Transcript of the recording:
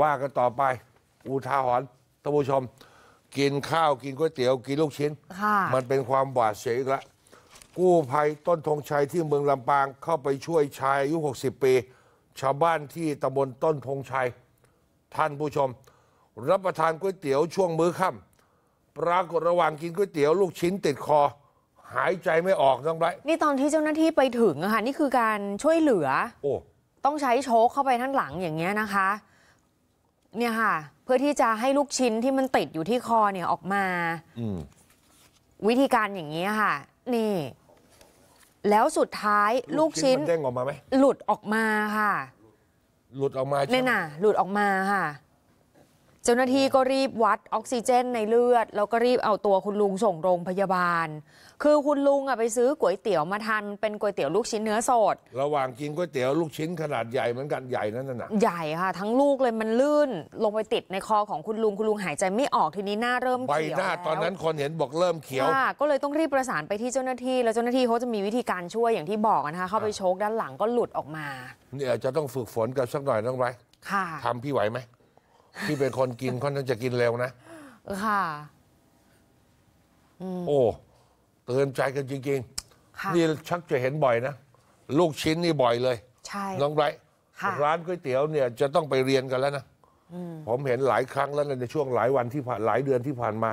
ว่ากันต่อไป อุทาหรณ์ท่านผู้ชม กินข้าว กินก๋วยเตี๋ยว กินลูกชิ้น มันเป็นความบาดเสียอีกละกู้ภัยต้นธงชัยที่เมืองลำปาง เข้าไปช่วยชายอายุ60ปี ชาวบ้านที่ตำบลต้นธงชัย ท่านผู้ชมรับประทานก๋วยเตี๋ยว ช่วงมื้อค่ำปรากฏระหว่างกินก๋วยเตี๋ยวลูกชิ้นติดคอ หายใจไม่ออกน้องไร นี่ตอนที่เจ้าหน้าที่ไปถึงอะค่ะนี่คือการช่วยเหลือโอ้ต้องใช้โชคเข้าไปท่านหลังอย่างเงี้ยนะคะเนี่ยค่ะเพื่อที่จะให้ลูกชิ้นที่มันติดอยู่ที่คอเนี่ยออกมา วิธีการอย่างนี้ค่ะ นี่ แล้วสุดท้ายลูกชิ้นออกมาหม หลุดออกมาค่ะ หลุดออกมาเนี่ยน่ะหลุดออกมาค่ะเจ้าหน้าที่ก็รีบวัดออกซิเจนในเลือด แล้วก็รีบเอาตัวคุณลุงส่งโรงพยาบาล คือคุณลุงอ่ะไปซื้อก๋วยเตี๋ยวมาทานเป็นก๋วยเตี๋ยวลูกชิ้นเนื้อสด ระหว่างกินก๋วยเตี๋ยวลูกชิ้นขนาดใหญ่เหมือนกันใหญ่นั่นน่ะใหญ่ค่ะ ทั้งลูกเลยมันลื่นลงไปติดในคอของคุณลุงคุณลุงหายใจไม่ออกทีนี้หน้าเริ่มเขียวหน้าตอนนั้นคนเห็นบอกเริ่มเขียวก็เลยต้องรีบประสานไปที่เจ้าหน้าที่ แล้วเจ้าหน้าที่เขาจะมีวิธีการช่วยอย่างที่บอกนะคะเข้าไปโชกด้านหลังก็หลุดออกมา เนี่ยจะต้องฝึกฝนกันสักหน่อยต้องไรค่ะทำพี่ไหวไหมที่เป็นคนกินค่อนข้างจะกินเร็วนะ ค่ะ โอ้ เตือนใจกันจริงๆนี่ชักจะเห็นบ่อยนะ ลูกชิ้นนี่บ่อยเลย ใช่น้องไรร้านก๋วยเตี๋ยวเนี่ยจะต้องไปเรียนกันแล้วนะ ผมเห็นหลายครั้งแล้วในช่วงหลายวันที่ผ่านหลายเดือนที่ผ่านมา